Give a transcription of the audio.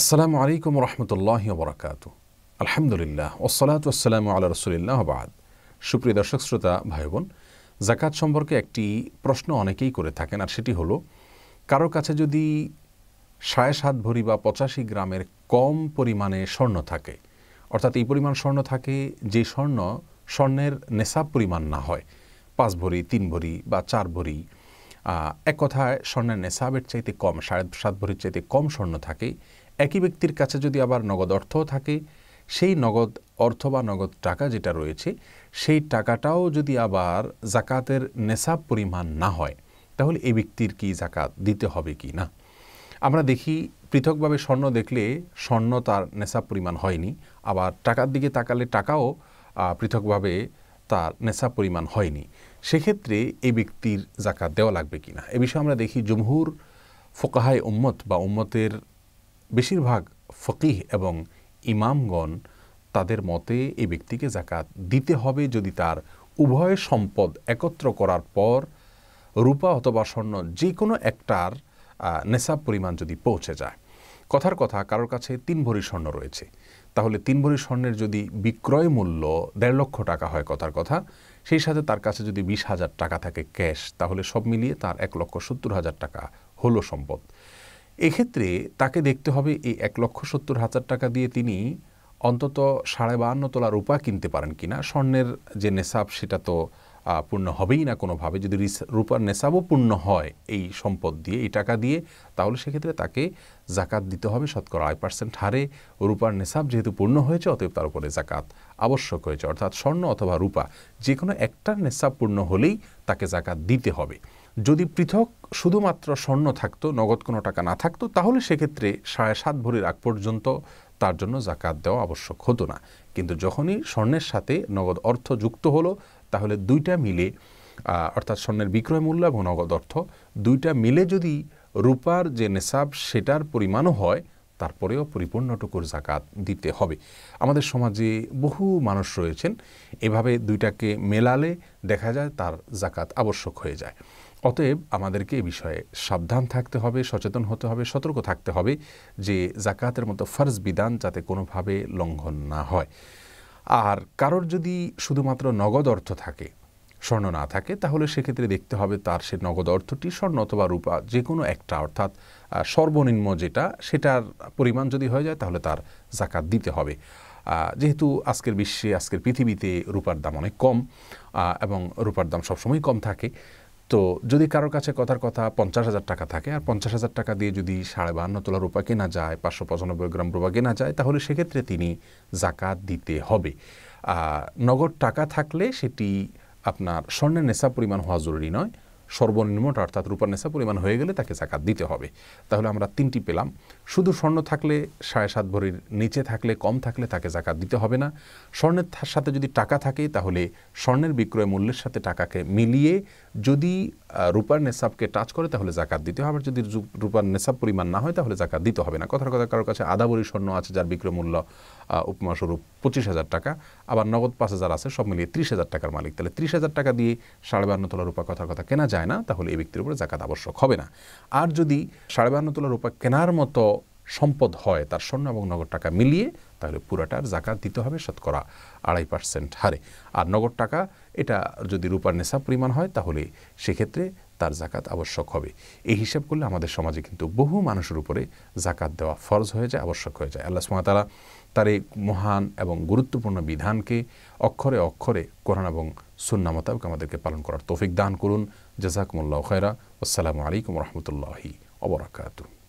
আসসালামু আলাইকুম রহমতুল্লাহ বরাকাত আলহামদুলিল্লাহ ওসলাত ওসালাম আল্লাহ রসুলিল্লাহ বাদ সুপ্রিয় দর্শক শ্রোতা ভাই বোন জাকাত সম্পর্কে একটি প্রশ্ন অনেকেই করে থাকেন আর সেটি হলো কারো কাছে যদি সাড়ে সাত ভরি বা পঁচাশি গ্রামের কম পরিমাণে স্বর্ণ থাকে অর্থাৎ এই পরিমাণ স্বর্ণ থাকে যে স্বর্ণ স্বর্ণের নেশাব পরিমাণ না হয় পাঁচ ভরি তিন ভরি বা চার ভরি এক কথায় স্বর্ণের নেশাবের চাইতে কম সাড়ে সাত ভরির চাইতে কম স্বর্ণ থাকে একই ব্যক্তির কাছে যদি আবার নগদ অর্থ থাকে সেই নগদ অর্থ বা নগদ টাকা যেটা রয়েছে সেই টাকাটাও যদি আবার জাকাতের নেশাব পরিমাণ না হয় তাহলে এই ব্যক্তির কি জাকাত দিতে হবে কি না আমরা দেখি পৃথকভাবে স্বর্ণ দেখলে স্বর্ণ তার নেশাব পরিমাণ হয়নি আবার টাকার দিকে তাকালে টাকাও পৃথকভাবে তার নেশা পরিমাণ হয়নি সেক্ষেত্রে এই ব্যক্তির জাকাত দেওয়া লাগবে কি না এ বিষয়ে আমরা দেখি জমহুর ফোকাহায় উম্মত বা উম্মতের বেশিরভাগ ফকিহ এবং ইমামগণ তাদের মতে এই ব্যক্তিকে জাকাত দিতে হবে যদি তার উভয় সম্পদ একত্র করার পর রূপা অথবা স্বর্ণ যে কোনো একটার নেশাব পরিমাণ যদি পৌঁছে যায় কথার কথা কারোর কাছে তিন ভরি স্বর্ণ রয়েছে তাহলে তিন ভরি স্বর্ণের যদি বিক্রয় মূল্য দেড় লক্ষ টাকা হয় কথার কথা সেই সাথে তার কাছে যদি বিশ হাজার টাকা থাকে ক্যাশ তাহলে সব মিলিয়ে তার এক লক্ষ সত্তর হাজার টাকা হলো সম্পদ এক্ষেত্রে তাকে দেখতে হবে এই এক লক্ষ সত্তর হাজার টাকা দিয়ে তিনি অন্তত সাড়ে বাহান্ন তোলা রূপা কিনতে পারেন কিনা স্বর্ণের যে নেশাব সেটা তো পূর্ণ হবেই না কোনোভাবে যদি রূপার নেশাবও পূর্ণ হয় এই সম্পদ দিয়ে এই টাকা দিয়ে তাহলে সেক্ষেত্রে তাকে জাকাত দিতে হবে শতকরা আড়াই পার্সেন্ট হারে রূপার নেশাব যেহেতু পূর্ণ হয়েছে অতএব তার উপরে জাকাত আবশ্যক হয়েছে অর্থাৎ স্বর্ণ অথবা রূপা যে কোনো একটার নেশাব পূর্ণ হলেই তাকে জাকাত দিতে হবে যদি পৃথক শুধুমাত্র স্বর্ণ থাকতো নগদ কোনো টাকা না থাকতো তাহলে সেক্ষেত্রে সাড়ে সাত ভরির আগ পর্যন্ত তার জন্য জাকাত দেওয়া আবশ্যক হতো না কিন্তু যখনই স্বর্ণের সাথে নগদ অর্থ যুক্ত হলো তাহলে দুইটা মিলে অর্থাৎ স্বর্ণের বিক্রয় মূল্য এবং নগদ অর্থ দুইটা মিলে যদি রূপার যে নেশাব সেটার পরিমাণও হয় তারপরেও পরিপূর্ণটুকুর জাকাত দিতে হবে আমাদের সমাজে বহু মানুষ রয়েছেন এভাবে দুইটাকে মেলালে দেখা যায় তার জাকাত আবশ্যক হয়ে যায় অতএব আমাদেরকে এ বিষয়ে সাবধান থাকতে হবে সচেতন হতে হবে সতর্ক থাকতে হবে যে জাকাতের মতো ফার্জ বিধান যাতে কোনোভাবে লঙ্ঘন না হয় আর কারোর যদি শুধুমাত্র নগদ অর্থ থাকে স্বর্ণ না থাকে তাহলে সেক্ষেত্রে দেখতে হবে তার সে নগদ অর্থটি স্বর্ণ অথবা রূপা যে কোনো একটা অর্থাৎ সর্বনিম্ন যেটা সেটার পরিমাণ যদি হয়ে যায় তাহলে তার জাকাত দিতে হবে যেহেতু আজকের বিশ্বে আজকের পৃথিবীতে রূপার দাম অনেক কম এবং রূপার দাম সবসময় কম থাকে তো যদি কারোর কাছে কথার কথা পঞ্চাশ হাজার টাকা থাকে আর পঞ্চাশ হাজার টাকা দিয়ে যদি সাড়ে বাহান্ন তোলা রূপা কেনা যায় পাঁচশো পঁচানব্বই গ্রাম রূপা কেনা যায় তাহলে সেক্ষেত্রে তিনি জাকাত দিতে হবে নগদ টাকা থাকলে সেটি আপনার স্বর্ণের নেশা পরিমাণ হওয়া জরুরি নয় সর্বনিম্নটা অর্থাৎ রূপার নেশা পরিমাণ হয়ে গেলে তাকে জাকাত দিতে হবে তাহলে আমরা তিনটি পেলাম শুধু স্বর্ণ থাকলে সাড়ে সাত ভরির নিচে থাকলে কম থাকলে তাকে জাকাত দিতে হবে না স্বর্ণের সাথে যদি টাকা থাকে তাহলে স্বর্ণের বিক্রয় মূল্যের সাথে টাকাকে মিলিয়ে যদি রূপার নেশাবকে টাচ করে তাহলে জাকাত দিতে হবে আবার যদি রূপার নেশাব পরিমাণ না হয় তাহলে জাকাত দিতে হবে না কথার কথা কারোর কাছে আধা ভরি স্বর্ণ আছে যার বিক্রয় মূল্য উপমা স্বরূপ পঁচিশ হাজার টাকা আবার নগদ পাঁচ হাজার আছে সব মিলিয়ে ত্রিশ হাজার টাকার মালিক তাহলে ত্রিশ হাজার টাকা দিয়ে সাড়ে বান্ন তোলা রূপা কথার কথা কেনা যায় না তাহলে এই ব্যক্তির উপরে জাকাত আবশ্যক হবে না আর যদি সাড়ে বান্ন তোলা রূপা কেনার মতো সম্পদ হয় তার স্বর্ণ এবং নগদ টাকা মিলিয়ে তাহলে পুরাটার জাকাত দিতে হবে শতকরা আড়াই পার্সেন্ট হারে আর নগদ টাকা এটা যদি রূপার নেশা পরিমাণ হয় তাহলে সেক্ষেত্রে তার জাকাত আবশ্যক হবে এই হিসাব করলে আমাদের সমাজে কিন্তু বহু মানুষের উপরে জাকাত দেওয়া ফরজ হয়ে যায় আবশ্যক হয়ে যায় আল্লাহ সুমাতালা তার এই মহান এবং গুরুত্বপূর্ণ বিধানকে অক্ষরে অক্ষরে কোরআন এবং সুন্না মোতাবেক আমাদেরকে পালন করার তৌফিক দান করুন জাজাকুমুল্লাহ খায়রা আসসালামু আলাইকুম রহমতুল্লাহি অবরাকাতু